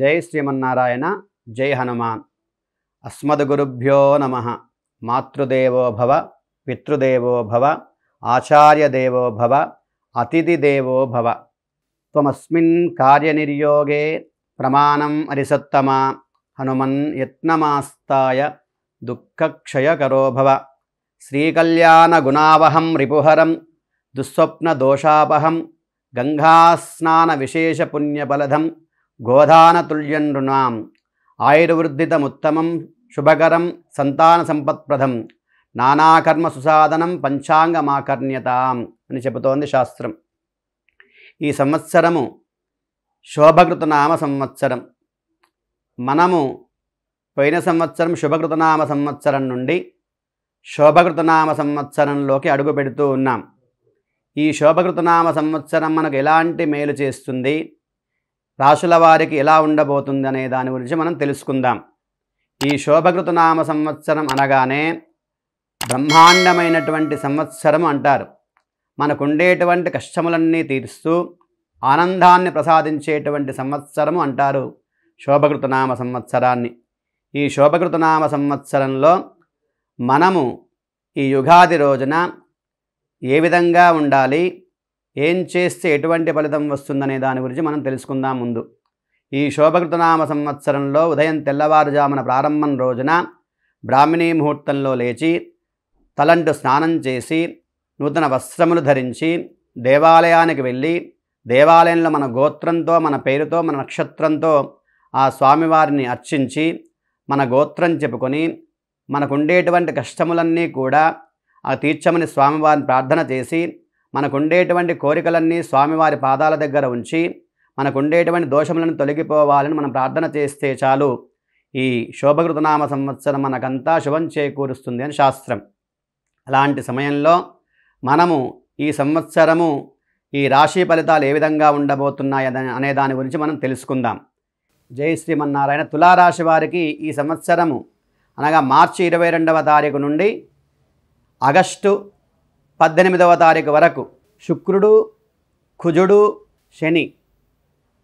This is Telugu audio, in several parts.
జై శ్రీమన్నారాయణ జై హనుమాన్ అస్మద్గురుభ్యో నమ మాతృదేవో భవ పితృదేవో భవ ఆచార్యదేవో భవ అతిథిదేవో భవ త్వమస్మిన్ కార్యనిర్యోగే ప్రమాణం అరిసత్తమ హనుమన్ యత్నమాస్తాయ దుఃఖక్షయకరో భవ శ్రీకళ్యాణగుణావహం రిపుహరం దుస్వప్నదోషాపహం గంగాస్నానవిశేషపుణ్యబలధం గోధానతుల్యన్ృణాం ఆయుర్వృద్ధితముత్తమం శుభకరం సంతాన సంపత్ప్రదం నానాకర్మ సుసాధనం పంచాంగమాకర్ణ్యతాం అని చెబుతోంది శాస్త్రం ఈ సంవత్సరము శోభకృతనామ సంవత్సరం మనము పోయిన సంవత్సరం శుభకృతనామ సంవత్సరం నుండి శోభకృతనామ సంవత్సరంలోకి అడుగు పెడుతూ ఉన్నాం ఈ శోభకృతనామ సంవత్సరం మనకు ఎలాంటి మేలు చేస్తుంది రాశుల వారికి ఎలా ఉండబోతుంది అనే దాని గురించి మనం తెలుసుకుందాం ఈ శోభకృతనామ సంవత్సరం అనగానే బ్రహ్మాండమైనటువంటి సంవత్సరం అంటారు మనకుండేటువంటి కష్టములన్నీ తీరుస్తూ ఆనందాన్ని ప్రసాదించేటువంటి సంవత్సరము అంటారు శోభకృతనామ సంవత్సరాన్ని ఈ శోభకృతనామ సంవత్సరంలో మనము ఈ యుగాది రోజున ఏ విధంగా ఉండాలి ఏం చేస్తే ఎటువంటి ఫలితం వస్తుందనే దాని గురించి మనం తెలుసుకుందాం ముందు ఈ శోభకృతనామ సంవత్సరంలో ఉదయం తెల్లవారుజామున ప్రారంభం రోజున బ్రాహ్మిణీ ముహూర్తంలో లేచి తలంటు స్నానం చేసి నూతన వస్త్రములు ధరించి దేవాలయానికి వెళ్ళి దేవాలయంలో మన గోత్రంతో మన పేరుతో మన నక్షత్రంతో ఆ స్వామివారిని అర్చించి మన గోత్రం చెప్పుకొని మనకుండేటువంటి కష్టములన్నీ కూడా ఆ తీర్చమని స్వామివారిని ప్రార్థన చేసి మనకుండేటువంటి కోరికలన్నీ స్వామివారి పాదాల దగ్గర ఉంచి మనకుండేటువంటి దోషములను తొలగిపోవాలని మనం ప్రార్థన చేస్తే చాలు ఈ శోభకృతనామ సంవత్సరం మనకంతా శుభం చేకూరుస్తుంది అని శాస్త్రం అలాంటి సమయంలో మనము ఈ సంవత్సరము ఈ రాశి ఫలితాలు ఏ విధంగా ఉండబోతున్నాయి అనే దాని గురించి మనం తెలుసుకుందాం జై శ్రీమన్నారాయణ తులారాశి వారికి ఈ సంవత్సరము అనగా మార్చి ఇరవై రెండవ తారీఖు నుండి ఆగస్టు పద్దెనిమిదవ తారీఖు వరకు శుక్రుడు కుజుడు శని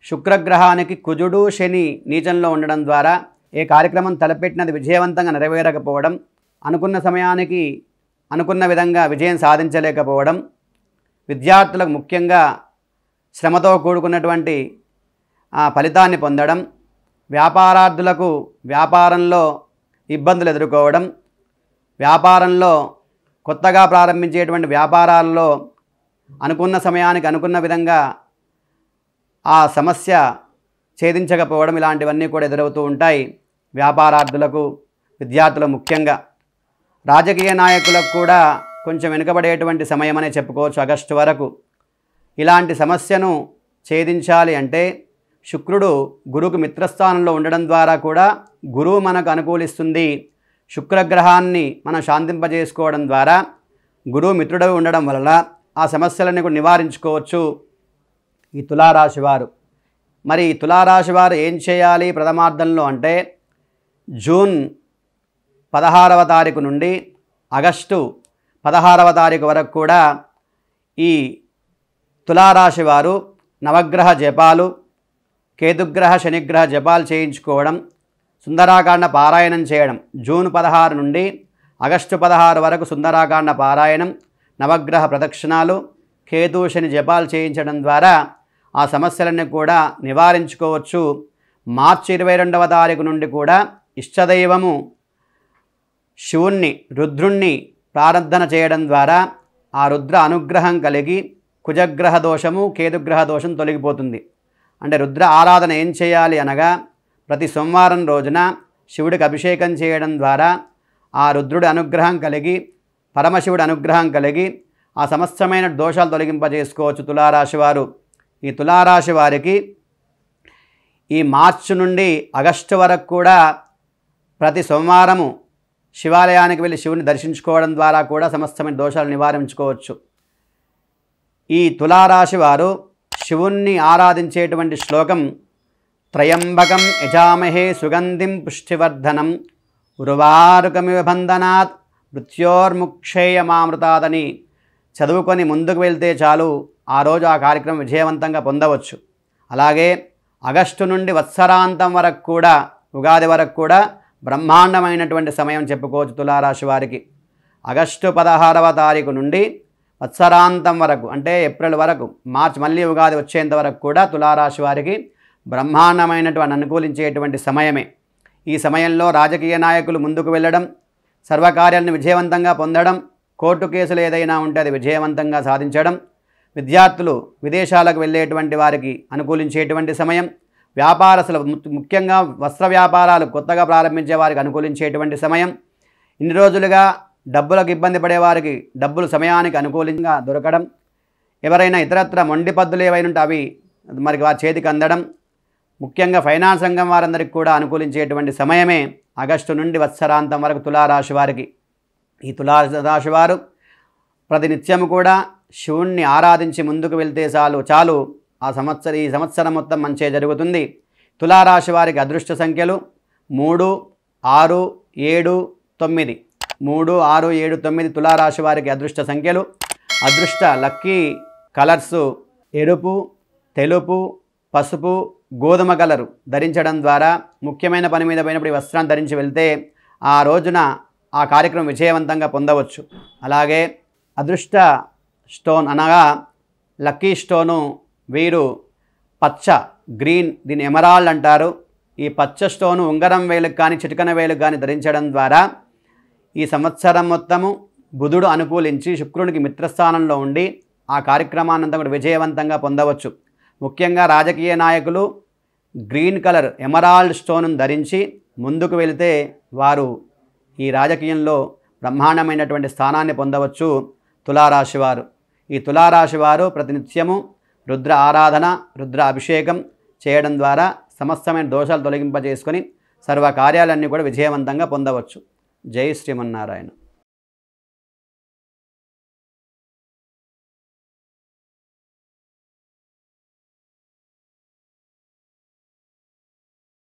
శుక్రగ్రహానికి కుజుడు శని నీచంలో ఉండడం ద్వారా ఏ కార్యక్రమం తలపెట్టినది విజయవంతంగా నెరవేరకపోవడం అనుకున్న సమయానికి అనుకున్న విధంగా విజయం సాధించలేకపోవడం విద్యార్థులకు ముఖ్యంగా శ్రమతో కూడుకున్నటువంటి ఫలితాన్ని పొందడం వ్యాపారార్థులకు వ్యాపారంలో ఇబ్బందులు ఎదుర్కోవడం వ్యాపారంలో కొత్తగా ప్రారంభించేటువంటి వ్యాపారాల్లో అనుకున్న సమయానికి అనుకున్న విధంగా ఆ సమస్య ఛేదించకపోవడం ఇలాంటివన్నీ కూడా ఎదురవుతూ ఉంటాయి వ్యాపారార్థులకు విద్యార్థులు ముఖ్యంగా రాజకీయ నాయకులకు కూడా కొంచెం వెనుకబడేటువంటి సమయమనే చెప్పుకోవచ్చు ఆగస్టు వరకు ఇలాంటి సమస్యను ఛేదించాలి అంటే శుక్రుడు గురువుకు మిత్రస్థానంలో ఉండడం ద్వారా కూడా గురువు మనకు అనుకూలిస్తుంది శుక్రగ్రహాన్ని మనం శాంతింపజేసుకోవడం ద్వారా గురువు మిత్రుడవి ఉండడం వలన ఆ సమస్యలను కూడా నివారించుకోవచ్చు ఈ తులారాశి వారు మరి ఈ తులారాశి వారు ఏం చేయాలి ప్రథమార్థంలో అంటే జూన్ పదహారవ తారీఖు నుండి ఆగస్టు పదహారవ తారీఖు వరకు కూడా ఈ తులారాశి వారు నవగ్రహ జపాలు కేతుగ్రహ శనిగ్రహ జపాలు చేయించుకోవడం సుందరాకాండ పారాయణం చేయడం జూన్ పదహారు నుండి ఆగస్టు పదహారు వరకు సుందరాకాండ పారాయణం నవగ్రహ ప్రదక్షిణాలు కేతుషని జపాలు చేయించడం ద్వారా ఆ సమస్యలన్నీ కూడా నివారించుకోవచ్చు మార్చి ఇరవై రెండవ తారీఖు నుండి కూడా ఇష్టదైవము శివుణ్ణి రుద్రుణ్ణి ప్రారంధన చేయడం ద్వారా ఆ రుద్ర అనుగ్రహం కలిగి కుజగ్రహ దోషము కేతుగ్రహ దోషం తొలగిపోతుంది అంటే రుద్ర ఆరాధన ఏం చేయాలి అనగా ప్రతి సోమవారం రోజున శివుడికి అభిషేకం చేయడం ద్వారా ఆ రుద్రుడి అనుగ్రహం కలిగి పరమశివుడి అనుగ్రహం కలిగి ఆ సమస్తమైన దోషాలు తొలగింపజేసుకోవచ్చు తులారాశి వారు ఈ తులారాశి వారికి ఈ మార్చి నుండి ఆగస్టు వరకు కూడా ప్రతి సోమవారము శివాలయానికి వెళ్ళి శివుని దర్శించుకోవడం ద్వారా కూడా సమస్తమైన దోషాలు నివారించుకోవచ్చు ఈ తులారాశి వారు శివుణ్ణి ఆరాధించేటువంటి శ్లోకం త్రయంబకం యజామహే సుగంధిం పుష్టివర్ధనం ఉరువారుకమి బంధనాత్ మృత్యోర్ముక్షేయమామృతాదని చదువుకొని ముందుకు వెళ్తే చాలు ఆ రోజు ఆ కార్యక్రమం విజయవంతంగా పొందవచ్చు అలాగే ఆగస్టు నుండి వత్సరాంతం వరకు కూడా ఉగాది వరకు కూడా బ్రహ్మాండమైనటువంటి సమయం చెప్పుకోవచ్చు తులారాశి వారికి ఆగస్టు పదహారవ తారీఖు నుండి వత్సరాంతం వరకు అంటే ఏప్రిల్ వరకు మార్చి మళ్ళీ ఉగాది వచ్చేంత వరకు కూడా తులారాశి వారికి బ్రహ్మాండమైనటువంటి అనుకూలించేటువంటి సమయమే ఈ సమయంలో రాజకీయ నాయకులు ముందుకు వెళ్ళడం సర్వకార్యాలను విజయవంతంగా పొందడం కోర్టు కేసులు ఏదైనా ఉంటే అది విజయవంతంగా సాధించడం విద్యార్థులు విదేశాలకు వెళ్ళేటువంటి వారికి అనుకూలించేటువంటి సమయం వ్యాపారస్తులు ముఖ్యంగా వస్త్ర వ్యాపారాలు కొత్తగా ప్రారంభించే వారికి అనుకూలించేటువంటి సమయం ఇన్ని రోజులుగా డబ్బులకు ఇబ్బంది పడేవారికి డబ్బులు సమయానికి అనుకూలంగా దొరకడం ఎవరైనా ఇతరత్ర మొండి పద్దులు ఏవైనా ఉంటే అవి మరి వారి చేతికి అందడం ముఖ్యంగా ఫైనాన్స్ సంఘం వారందరికీ కూడా అనుకూలించేటువంటి సమయమే ఆగస్టు నుండి వత్సరాంతం వరకు తులారాశి వారికి ఈ తులారాశి వారు ప్రతినిత్యము కూడా శివుణ్ణి ఆరాధించి ముందుకు వెళ్తే చాలు చాలు ఆ సంవత్సరం ఈ సంవత్సరం మొత్తం మంచే జరుగుతుంది తులారాశి వారికి అదృష్ట సంఖ్యలు మూడు ఆరు ఏడు తొమ్మిది మూడు ఆరు ఏడు తొమ్మిది తులారాశి వారికి అదృష్ట సంఖ్యలు అదృష్ట లక్కీ కలర్సు ఎరుపు తెలుపు పసుపు గోధుమ కలరు ధరించడం ద్వారా ముఖ్యమైన పని మీద పోయినప్పుడు ఈ వస్త్రాన్ని ధరించి వెళ్తే ఆ రోజున ఆ కార్యక్రమం విజయవంతంగా పొందవచ్చు అలాగే అదృష్ట స్టోన్ అనగా లక్కీ స్టోను వీరు పచ్చ గ్రీన్ దీని ఎమరాల్ అంటారు ఈ పచ్చ స్టోను ఉంగరం వేలుకు కానీ చిటికన వేలుకు కానీ ధరించడం ద్వారా ఈ సంవత్సరం మొత్తము బుధుడు అనుకూలించి శుక్రునికి మిత్రస్థానంలో ఉండి ఆ కార్యక్రమాన్నంతా కూడా విజయవంతంగా పొందవచ్చు ముఖ్యంగా రాజకీయ నాయకులు గ్రీన్ కలర్ ఎమరాల్డ్ స్టోన్ ధరించి ముందుకు వెళితే వారు ఈ రాజకీయంలో బ్రహ్మాండమైనటువంటి స్థానాన్ని పొందవచ్చు తులారాశివారు ఈ తులారాశివారు ప్రతినిత్యము రుద్ర ఆరాధన రుద్ర అభిషేకం చేయడం ద్వారా సమస్తమైన దోషాలు తొలగింపజేసుకొని సర్వ కార్యాలన్నీ కూడా విజయవంతంగా పొందవచ్చు జై శ్రీమన్నారాయణ